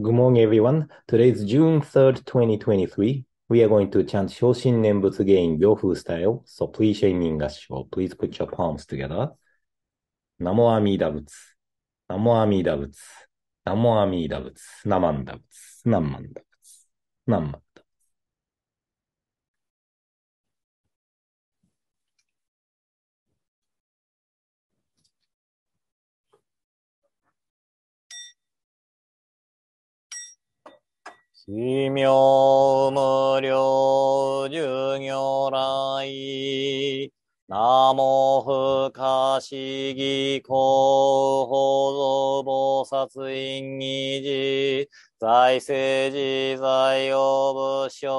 Good morning, everyone. Today is June 3rd, 2023. We are going to chant Shoshin n e m b u t s o t y l e So please share in English. or Please put your palms together. Namo Amida Butsu. Namo Amida Butsu. Namo Amida Butsu. Namanda b u t s Namanda b u t s Namanda 奇妙無量寿如来。ナモ不可思議公法蔵菩薩院議事。財政自在用武将、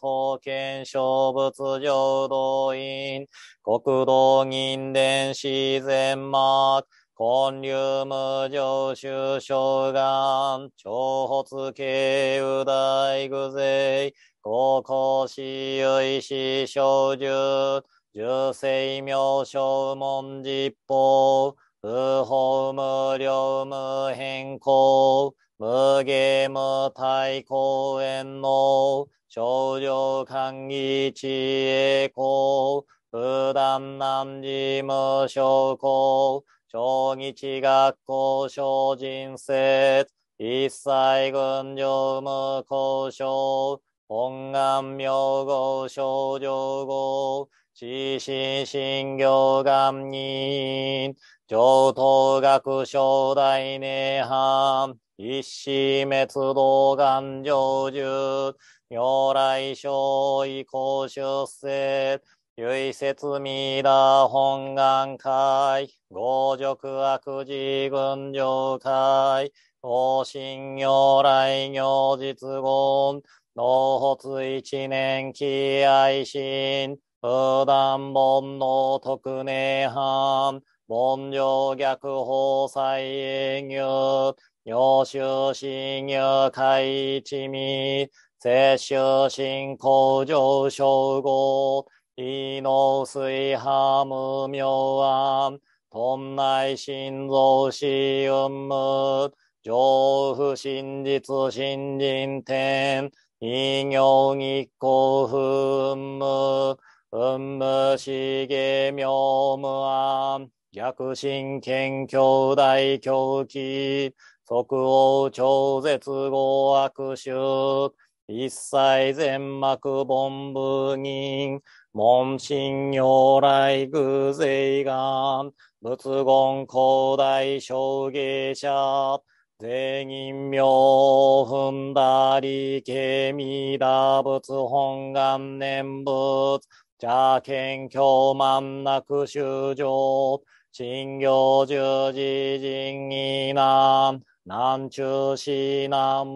刀剣小仏上動員、国道銀伝自然幕。根流無常修正願、長発慶右大具税、高校士由志小獣、獣生名正文実法、不法無量無変更、無ゲーム対公園の、症状官議知恵公、不断難事無症公、小日学校小人説、一切群女、無交渉、本願名号少女号、知識心行願人、上等学小大涅槃、一死滅道願成就、如来小意高出世、唯説ミラ本願会、五辱悪事群上会、方針如来行実言、納発一年期愛心、普段本の特寧犯、文上逆法再営業、要修信入会一味、摂修信向上称号、イの水波無ム案、ョアトンナイ心臓死ウム、上不真実新人天、異行日光不無、運無しげ妙無案、逆神剣強大狂気、即応超絶合悪臭、一切全幕凡部人、門神如来偶税願、仏言古代小芸者、全人名踏んだり、ケミダ仏本願念仏、邪剣境万なく修行、信行十字人義難、南中市南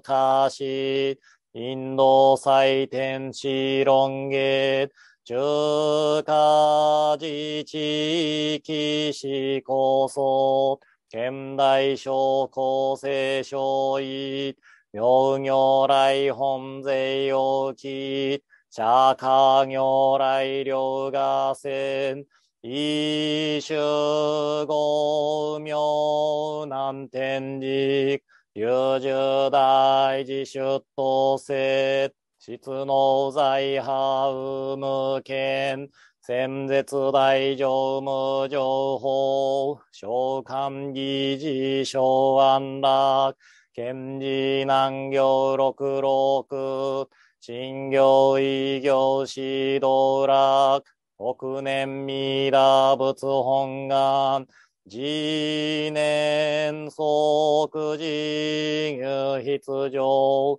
昔、インド祭典シロンゲ、中華自治騎士こそ、現代小高生小医、妙行来本税要記、社家行来両河川、一種五名南天寺、九十大寺出頭説、質の在派無権、戦絶大乗無情報、召喚議事小安楽、賢治難行六六、新行異行指導楽、億年未だ仏本願、次年即時由必上、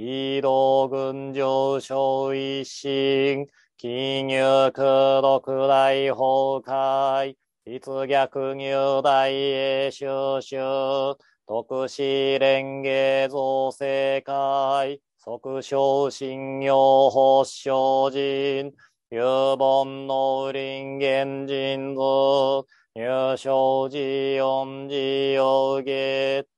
移動群上昇一心、金融空独大崩壊、立逆入大へ収集、特殊連芸造成会、即昇信用発祥人、有本の林原人図、入賞寺四寺をゲッ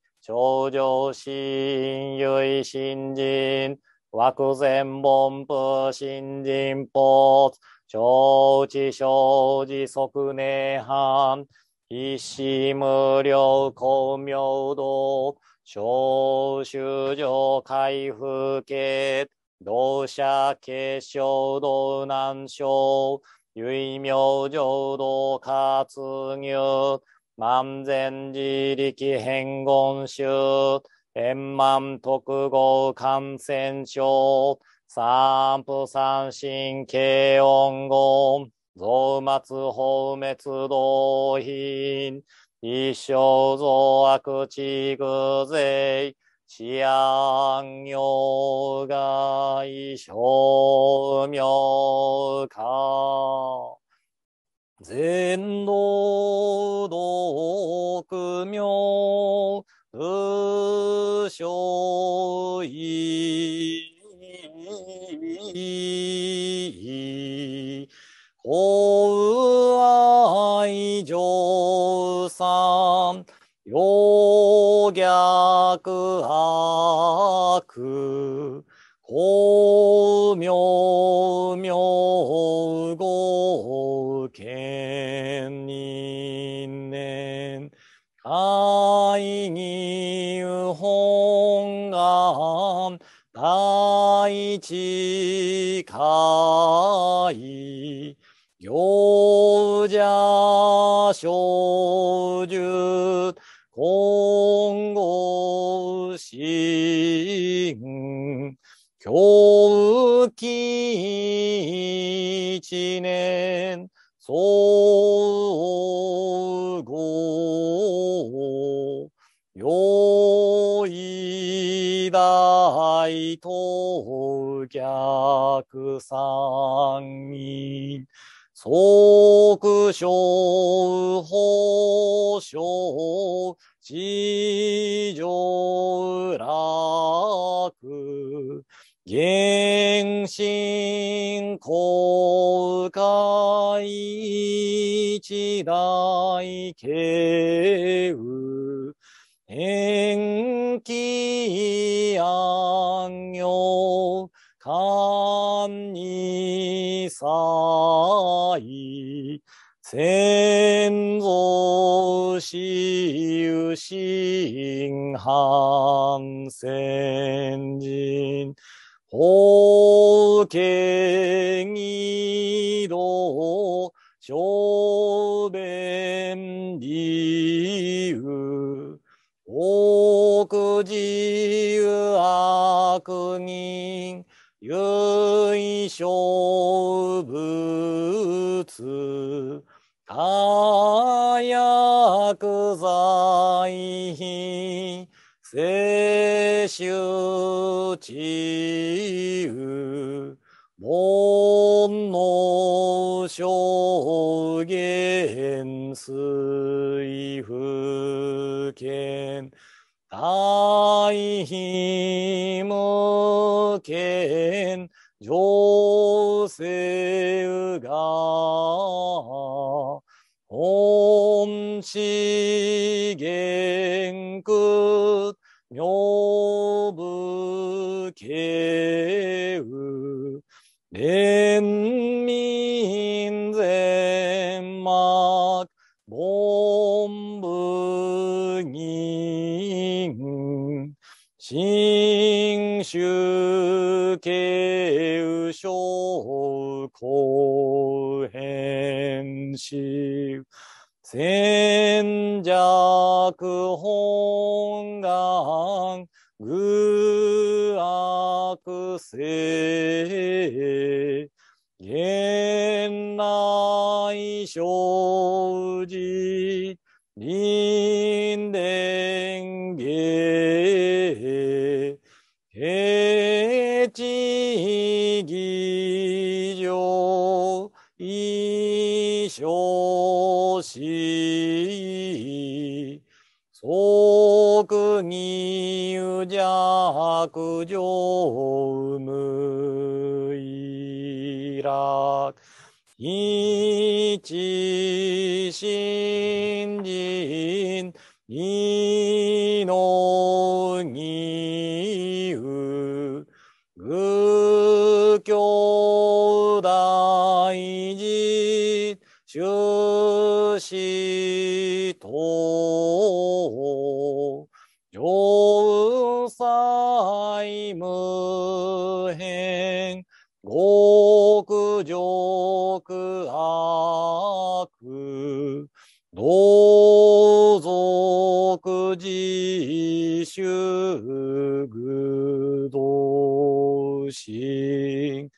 頂上心、唯新人、枠前本部新人法、超知承知即涅槃、一死無料孔明道、小修上回復系、同社結晶道南省、唯名浄土活入、万全自力変言集、円満特合感染症、三不三神経音言、増末放滅動品、一生増悪地具税、治安業外、商妙要逆悪、公明明合権人年、会議本願、大地会、行者小即将法将、地上楽、原神公開一大慶雨、延期安行、にさい、先祖しうしんはん先人、法華義道、小便理由、奥自由悪人、唯小仏火薬剤非世襲 Sí. し、戦弱本願、愚悪性、現来生寺、人伝芸、平地儀上、生し、即義有弱上無い楽。一心人、一心、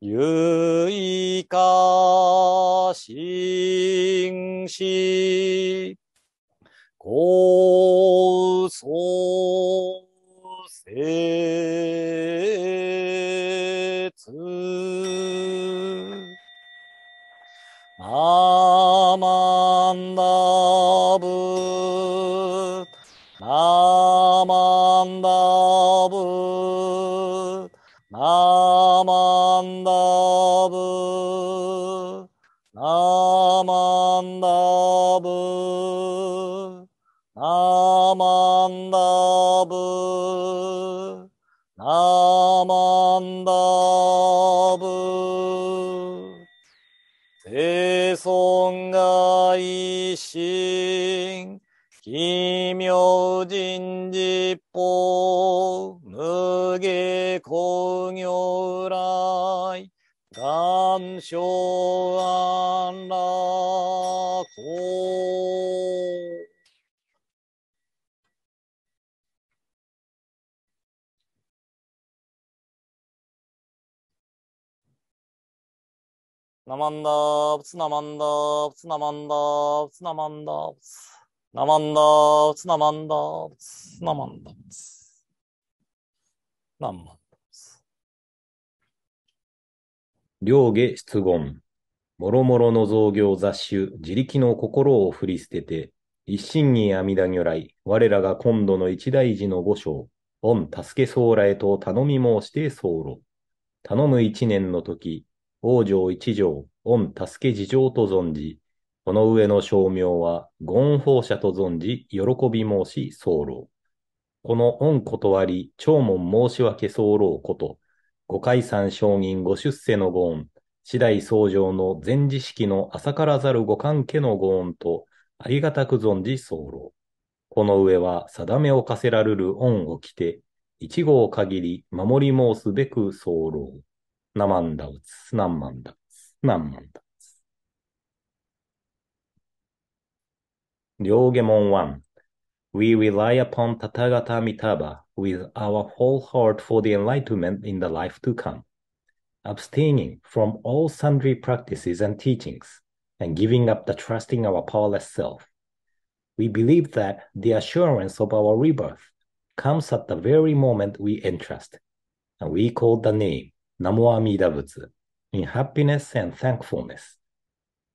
ゆいかんし、こうそうせつ、あまんだぶ、あまんだぶ、ナーマンダブ麦工業来、願書安楽公。ナマンダープツナマンダープツナマンダープツナマンダープツ。なまんだーつ、なまんだーつ、なまんだーつ。なまんだーツ。両下出言。もろもろの造業雑種、自力の心を振り捨てて、一心に阿弥陀如来、我らが今度の一大事の御所、御助け僧来と頼み申して僧路。頼む一年の時、往生一条、御助け事情と存じ、この上の称名は、恩法者と存じ、喜び申し候。この恩断り、長門申し訳候こと、ご解散承認ご出世のご恩、次第創上の前知式の浅からざるご関家のご恩と、ありがたく存じ候。この上は、定めを課せられる恩を着て、一号限り守り申すべく候。なまんだうつ、ナなまんだ、ウツ、まんだ。Ryogemon 1. We rely upon Tathagata Mitaba with our whole heart for the enlightenment in the life to come, abstaining from all sundry practices and teachings, and giving up the trusting our powerless self. We believe that the assurance of our rebirth comes at the very moment we entrust, and we call the name Namo Amida Butsu in happiness and thankfulness.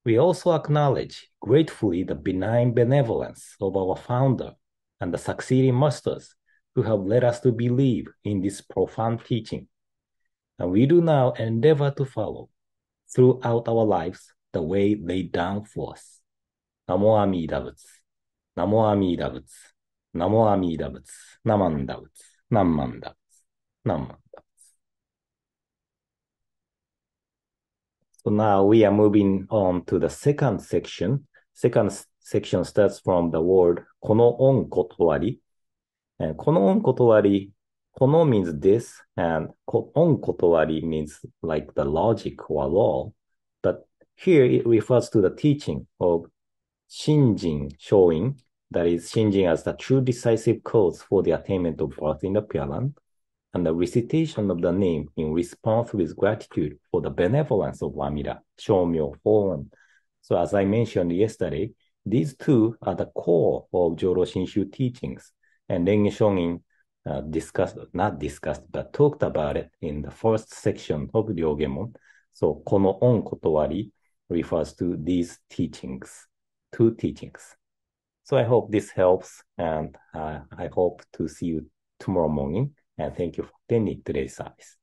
We also acknowledge gratefully the benign benevolence of our founder and the succeeding masters who have led us to believe in this profound teaching. And we do now endeavor to follow throughout our lives the way laid down for us. Namo Amida Butsu. Namo Amida Butsu. Namo Amida Butsu. Namanda Butsu. Namanda Butsu. Namanda Butsu. So now we are moving on to the second section. Second section starts from the word この恩断り。And この恩断り、この means this, and 恩断り means like the logic or law. But here it refers to the teaching of Shinjin showing, that is Shinjin as the true decisive cause for the attainment of birth in the Pure Land and the recitation of the name in response with gratitude for the benevolence of Wamira, Shomyo, Form. So as I mentioned yesterday, these two are the core of Joro Shinshu teachings, and Rengi Shonin uh, discussed, not discussed, but talked about it in the first section of Ryogemon. So, kono on kotoari refers to these teachings, two teachings. So I hope this helps, and uh, I hope to see you tomorrow morning. And uh, thank you for attending today's service.